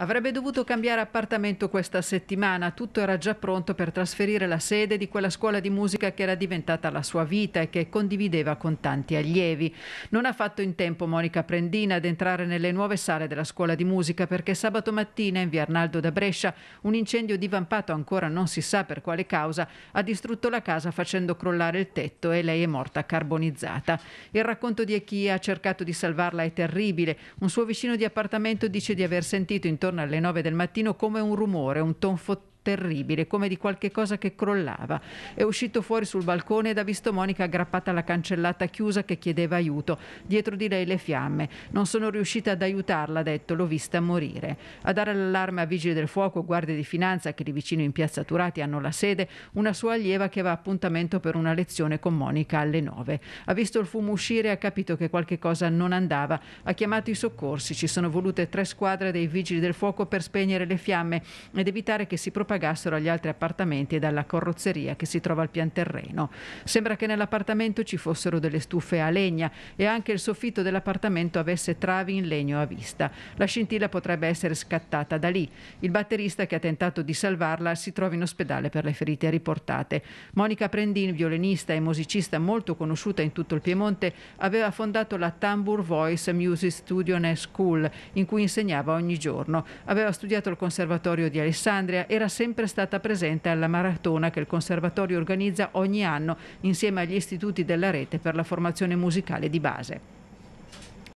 Avrebbe dovuto cambiare appartamento questa settimana, tutto era già pronto per trasferire la sede di quella scuola di musica che era diventata la sua vita e che condivideva con tanti allievi. Non ha fatto in tempo Monica Prendina ad entrare nelle nuove sale della scuola di musica perché sabato mattina in via Arnaldo da Brescia un incendio divampato ancora non si sa per quale causa ha distrutto la casa facendo crollare il tetto e lei è morta carbonizzata. Il racconto di chi ha cercato di salvarla è terribile. Un suo vicino di appartamento dice di aver sentito intorno intorno alle 9 del mattino come un rumore, un tonfo terribile, come di qualche cosa che crollava. È uscito fuori sul balcone ed ha visto Monica aggrappata alla cancellata chiusa che chiedeva aiuto. Dietro di lei le fiamme. Non sono riuscita ad aiutarla, ha detto, l'ho vista morire. A dare l'allarme a vigili del fuoco, guardie di finanza che lì vicino in piazza Turati hanno la sede, una sua allieva che aveva appuntamento per una lezione con Monica alle 9. Ha visto il fumo uscire e ha capito che qualche cosa non andava. Ha chiamato i soccorsi. Ci sono volute tre squadre dei vigili del fuoco per spegnere le fiamme ed evitare che si propagassero propagassero agli altri appartamenti e dalla carrozzeria che si trova al pian terreno. Sembra che nell'appartamento ci fossero delle stufe a legna e anche il soffitto dell'appartamento avesse travi in legno a vista. La scintilla potrebbe essere scattata da lì. Il batterista che ha tentato di salvarla si trova in ospedale per le ferite riportate. Monica Prendin, violinista e musicista molto conosciuta in tutto il Piemonte, aveva fondato la Tambour Voice Music Studio and School, in cui insegnava ogni giorno. Aveva studiato al Conservatorio di Alessandria, era sempre stata presente alla maratona che il Conservatorio organizza ogni anno insieme agli istituti della rete per la formazione musicale di base.